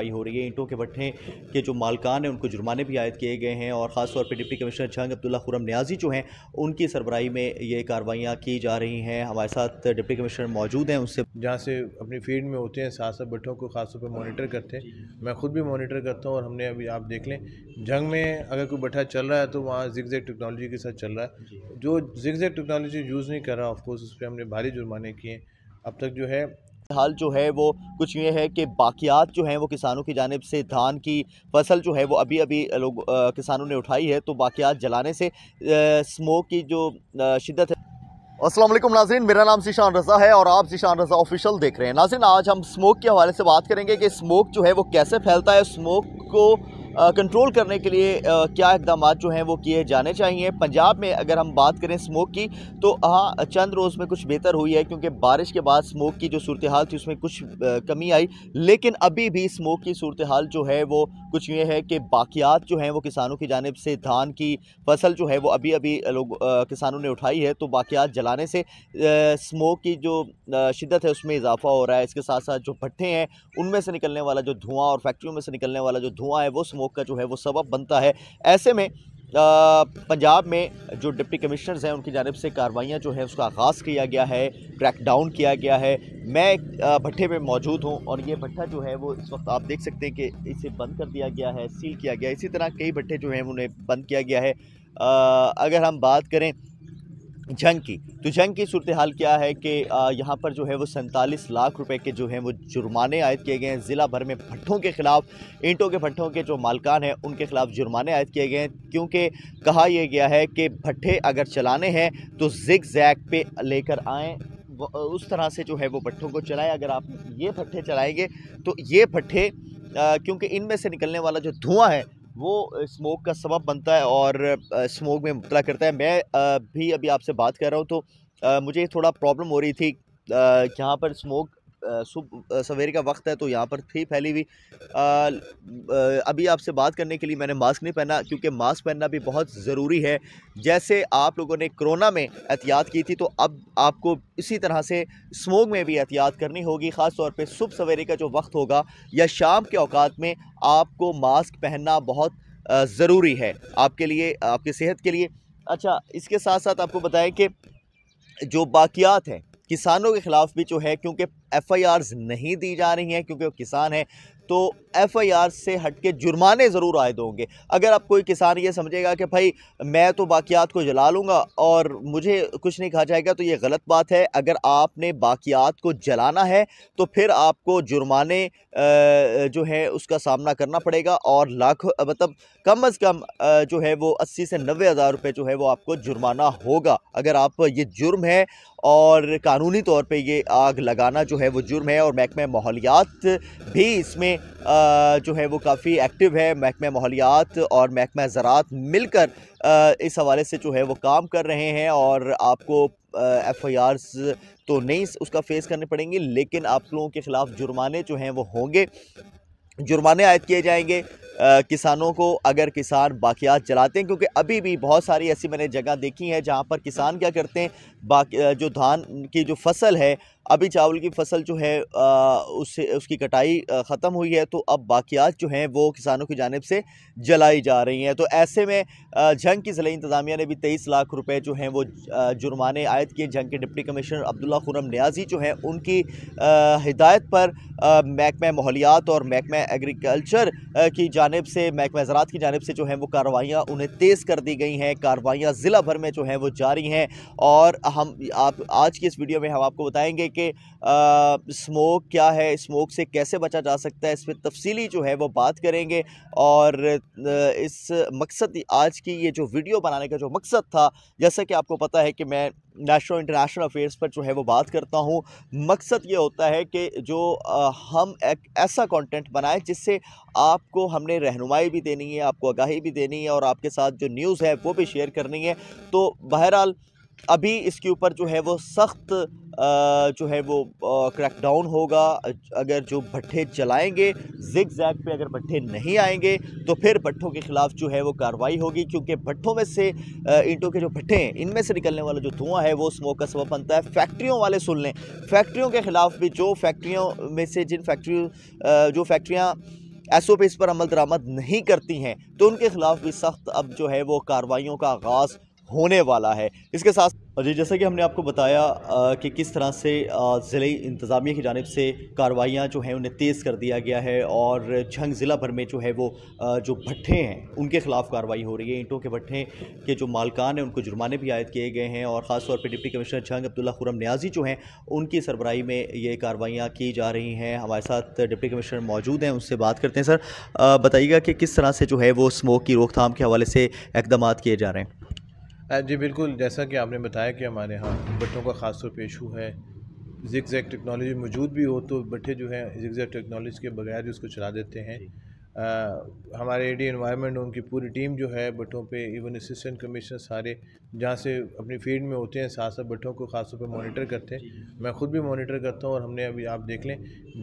कार्रवाई हो रही है ईंटों के भट्ठे के जो मालकान हैं उनको जुर्माने भी आयद किए गए हैं और ख़ासतौर पर डिप्टी कमिश्नर जंग अब्दुल्ला खुरम न्याजी जो हैं उनकी सरबराही में ये कार्रवाइयाँ की जा रही हैं हमारे साथ डिप्टी कमिश्नर मौजूद हैं उनसे जहाँ से अपनी फील्ड में होते हैं सात सात भट्ठों को ख़ासतौर पर मोनीटर करते हैं मैं खुद भी मोनीटर करता हूँ और हमने अभी आप देख लें जंग में अगर कोई भट्ठा चल रहा है तो वहाँ जिग जैग टेक्नोलॉजी के साथ चल रहा है जो जिग जैग टेक्नोलॉजी यूज़ नहीं कर रहा ऑफकोर्स उस पर हमने भारी जुर्माने किए अब तक जो है हाल जो है वो कुछ ये है कि बाकियात जो हैं वो किसानों की जानब से धान की फसल जो है वो अभी अभी लोग किसानों ने उठाई है तो बाकियात जलाने से आ, स्मोक की जो शिद्दत है असलम नाजरीन मेरा नाम शीशान रज़ा है और आप शीशान रज़ा ऑफिशियल देख रहे हैं नाजिन आज हम स्मोक के हवाले से बात करेंगे कि स्मोक जो है वो कैसे फैलता है स्मोक को कंट्रोल करने के लिए क्या इकदाम जो हैं वो किए जाने चाहिए पंजाब में अगर हम बात करें स्मोक की तो हाँ चंद रोज़ में कुछ बेहतर हुई है क्योंकि बारिश के बाद स्मोक की जो सूरत हाल थी उसमें कुछ कमी आई लेकिन अभी भी स्मोक की सूरत हाल जो है वो कुछ ये है कि बाकियात जो हैं वो किसानों की जानब से धान की फसल जो है वो अभी अभी लोग किसानों ने उठाई है तो बाकियात जलाने से स्मोक की जो शिदत है उसमें इजाफा हो रहा है इसके साथ साथ जो भट्ठे हैं उनमें से निकलने वाला जो धुआँ और फैक्ट्रियों में से निकलने वाला जो धुआँ है वो स्मोक हक का जो है वो सबब बनता है ऐसे में पंजाब में जो डिप्टी कमिश्नर्स हैं उनकी जानब से कार्रवाइयाँ जो है उसका आगाज़ किया गया है क्रैकडाउन किया गया है मैं भट्ठे में मौजूद हूँ और ये भट्ठा जो है वो इस वक्त आप देख सकते हैं कि इसे बंद कर दिया गया है सील किया गया है इसी तरह कई भट्ठे जो हैं उन्हें बंद किया गया है आ, अगर हम बात करें झंग की तो झंग की सूरत हाल क्या है कि यहाँ पर जो है वो सैंतालीस लाख रुपए के जो हैं वो जुर्माने आयद किए गए हैं ज़िला भर में भट्ठों के ख़िलाफ़ ईंटों के भट्ठों के जो मालकान हैं उनके ख़िलाफ़ जुर्माने आयद किए गए हैं क्योंकि कहा यह गया है कि भट्ठे अगर चलाने हैं तो जिग जैग पे लेकर आएँ उस तरह से जो है वो भट्ठों को चलाएँ अगर आप ये भट्ठे चलाएँगे तो ये भट्ठे क्योंकि इनमें से निकलने वाला जो धुआँ है वो स्मोक का सबब बनता है और स्मोक में मुबला करता है मैं भी अभी आपसे बात कर रहा हूँ तो मुझे थोड़ा प्रॉब्लम हो रही थी जहाँ पर स्मोक सुबह सवेरे का वक्त है तो यहाँ पर थी फैली हुई अभी आपसे बात करने के लिए मैंने मास्क नहीं पहना क्योंकि मास्क पहनना भी बहुत ज़रूरी है जैसे आप लोगों ने कोरोना में एहतियात की थी तो अब आपको इसी तरह से स्मोक में भी एहतियात करनी होगी ख़ास तौर पर सुबह सवेरे का जो वक्त होगा या शाम के अवकात में आपको मास्क पहनना बहुत ज़रूरी है आपके लिए आपके सेहत के लिए अच्छा इसके साथ साथ आपको बताएं कि जो बाकियात हैं किसानों के ख़िलाफ़ भी जो है क्योंकि एफ़ आई आर नहीं दी जा रही हैं क्योंकि वो किसान हैं तो एफ़ आई आर से हट के जुर्माने ज़रूर आए होंगे अगर आप कोई किसान ये समझेगा कि भाई मैं तो बाकियात को जला लूँगा और मुझे कुछ नहीं कहा जाएगा तो ये गलत बात है अगर आपने बाकियात को जलाना है तो फिर आपको जुर्माने जो है उसका सामना करना पड़ेगा और लाखों मतलब कम अज़ कम जो है वो अस्सी से नबे हज़ार रुपये जो है वो आपको जुर्माना होगा अगर आप ये जुर्म है और कानूनी तौर पर ये आग लगाना जो जो है वो जुर्म है और महकमा माहौलियात भी इसमें जो है वो काफ़ी एक्टिव है महकमा माहौलियात और महकमा ज़रात मिलकर इस हवाले से जो है वो काम कर रहे हैं और आपको एफ़ आई आर तो नहीं उसका फेस करने पड़ेंगे लेकिन आप लोगों के ख़िलाफ़ जुर्माने जो हैं वो होंगे जुर्माने आयद किए जाएंगे किसानों को अगर किसान बाकियात जलाते हैं क्योंकि अभी भी बहुत सारी ऐसी मैंने जगह देखी है जहाँ पर किसान क्या करते हैं बाकी जो धान की जो फसल है अभी चावल की फसल जो है उससे उसकी कटाई ख़त्म हुई है तो अब बाकियात जो हैं वो किसानों की जानब से जलाई जा रही हैं तो ऐसे में जंग की ज़िले इंतज़ामिया ने भी तेईस लाख रुपए जो हैं वो जुर्माने आयद किए जंग के डिप्टी कमिश्नर अब्दुल्ला खुरम न्याजी जो हैं उनकी हिदायत पर महकमा माहौलियात और महकमा एग्रीकल्चर की जान जानब से महकमा ज़रात की जानब से जो है वो कार्रवाइयाँ उन्हें तेज़ कर दी गई हैं कार्रवाइयाँ ज़िला भर में जो है वो जारी हैं और हम आप आज की इस वीडियो में हम आपको बताएँगे कि स्मोक क्या है स्मोक से कैसे बचा जा सकता है इस पर तफसीली जो है वो बात करेंगे और इस मकसद आज की ये जो वीडियो बनाने का जो मकसद था जैसा कि आपको पता है कि मैं नेशनल इंटरनेशनल अफेयर्स पर जो है वो बात करता हूँ मकसद ये होता है कि जो हम एक ऐसा कंटेंट बनाएं जिससे आपको हमने रहनुमाई भी देनी है आपको आगाही भी देनी है और आपके साथ जो न्यूज़ है वो भी शेयर करनी है तो बहरहाल अभी इसके ऊपर जो है वो सख्त जो है वो क्रैकडाउन होगा अगर जो भट्ठे चलाएंगे जिग जैग पे अगर भट्ठे नहीं आएंगे तो फिर भट्ठों के ख़िलाफ़ जो है वो कार्रवाई होगी क्योंकि भट्ठों में से ईंटों के जो भट्ठे हैं इनमें से निकलने वाला जो धुआं है वो स्मोक का सबब बनता है फैक्ट्रियों वाले सुन लें फैक्ट्रियों के ख़िलाफ़ भी जो फैक्ट्रियों में से जिन फैक्ट्रियों जो फैक्ट्रियाँ एस ओ पी इस पर अमल दरामद नहीं करती हैं तो उनके ख़िलाफ़ भी सख्त अब जो है वो कार्रवाइयों का आगाज़ होने वाला है इसके साथ जी जैसा कि हमने आपको बताया कि किस तरह से ज़िले इंतज़ामिया की जानब से कार्रवाइयाँ जो हैं उन्हें तेज़ कर दिया गया है और झंग ज़िला भर में जो है वो जो भट्ठे हैं उनके ख़िलाफ़ कार्रवाई हो रही है ईंटों के भट्ठे के जो मालकान हैं उनको जुर्माने भी आयद किए गए हैं और ख़ास तौर पर डिप्टी कमिश्नर झंग अब्दुल्ला खुरम न्याजी जो हैं उनकी सरबराही में ये कार्रवाइयाँ की जा रही हैं हमारे साथ डिप्टी कमिश्नर मौजूद हैं उनसे बात करते हैं सर बताइएगा कि किस तरह से जो है वो स्मोक की रोकथाम के हवाले से इकदाम किए जा रहे हैं जी बिल्कुल जैसा कि आपने बताया कि हमारे यहाँ बट्टों का ख़ास तौर पर इशू है जिक जैक टेक्नोलॉजी मौजूद भी हो तो बट्टे जो हैं जिक जैक टेक्नोलॉजी के बगैर ही उसको चला देते हैं आ, हमारे एडी इन्वायरमेंट उनकी पूरी टीम जो है बटों पे इवन असिस्टेंट कमिश्नर सारे जहाँ से अपनी फील्ड में होते हैं साथ साथ बटों को खास तौर पर मोनीटर करते हैं मैं खुद भी मोनीटर करता हूँ और हमने अभी आप देख लें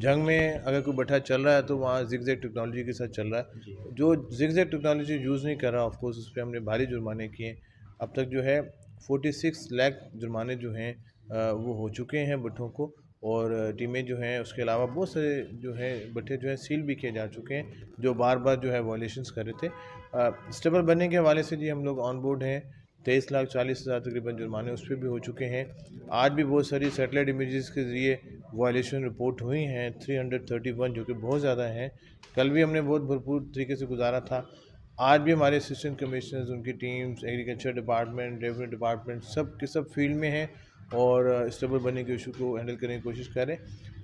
जंग में अगर कोई बटा चल रहा है तो वहाँ जिक जैक टेक्नोलॉजी के साथ चल रहा है जो जिक जैक टेक्नोलॉजी यूज़ नहीं कर रहा ऑफकोर्स उस पर हमने भारी जुर्माने किए हैं अब तक जो है फोर्टी सिक्स लैख जुर्माने जो हैं वो हो चुके हैं भट्ठों को और टीमें जो हैं उसके अलावा बहुत सारे जो है भट्ठे जो हैं सील भी किए जा चुके हैं जो बार बार जो है वॉलेशन कर रहे थे स्टेबल बनने के हवाले से जी हम लोग ऑन बोर्ड हैं तेईस लाख चालीस हज़ार तकरीबन जुर्माने उस पर भी हो चुके हैं आज भी बहुत सारी सेटेलाइट इमेज़ के ज़रिए वायलेशन रिपोर्ट हुई हैं थ्री हंड्रेड थर्टी वन जो कि बहुत ज़्यादा हैं कल भी हमने बहुत भरपूर तरीके से गुजारा था आज भी हमारे असिस्टेंट कमिश्नर्स उनकी teams agriculture department revenue department सब के सब फील्ड में हैं और स्टेबल uh, बनने के इशू को हैंडल करने की कोशिश करें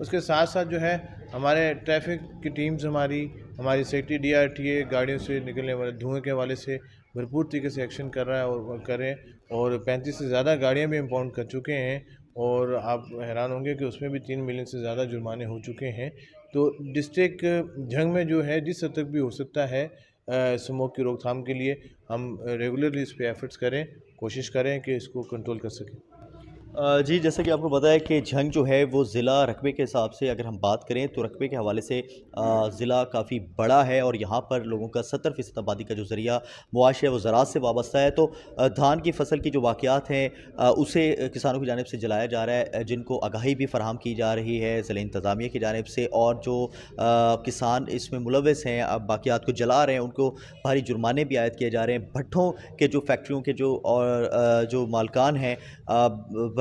उसके साथ साथ जो है हमारे ट्रैफिक की टीम्स हमारी हमारी safety D R T A गाड़ियों से निकलने वाले धुएँ के वाले से भरपूर तरीके से एक्शन कर रहा है और करें और पैंतीस से ज़्यादा गाड़ियाँ भी इम्पाउंड कर चुके हैं और आप हैरान होंगे कि उसमें भी तीन मिलियन से ज़्यादा जुर्माने हो चुके हैं तो डिस्ट्रिक्ट जंग में जो है जिस हद तक भी हो सकता है स्मोक की रोकथाम के लिए हम रेगुलरली इस पर एफर्ट्स करें कोशिश करें कि इसको कंट्रोल कर सकें जी जैसा कि आपको बताया कि जंग जो है वो ज़िला रकबे के हिसाब से अगर हम बात करें तो रकबे के हवाले से ज़िला काफ़ी बड़ा है और यहाँ पर लोगों का सत्तर फ़ीसद आबादी का जो ज़रिया मुआश है वो ज़रात से वाबस्ता है तो धान की फसल की जो वाक़ात हैं उसे किसानों की जानब से जलाया जा रहा है जिनको आगाही भी फराम की जा रही है ज़िले इंतज़ामिया की जानब से और जो किसान इसमें मुलवस हैं अब बाक़ियात को जला रहे हैं उनको भारी जुर्माने भी आयद किए जा रहे हैं भट्ठों के जो फैक्ट्रियों के जो और जो मालकान हैं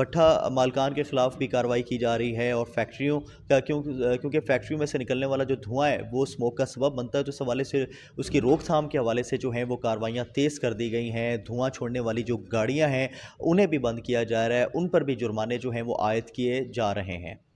भट्टा मालकान के ख़िलाफ़ भी कार्रवाई की जा रही है और फैक्ट्रियों का क्यों क्योंकि फैक्ट्रियों में से निकलने वाला जो धुआं है वो स्मोक का सबब बनता है तो इस हवाले से उसकी रोकथाम के हवाले से जो है वो कार्रवाइयाँ तेज़ कर दी गई हैं धुआं छोड़ने वाली जो गाड़ियाँ हैं उन्हें भी बंद किया जा रहा है उन पर भी जुर्माने जो हैं वो आयद किए जा रहे हैं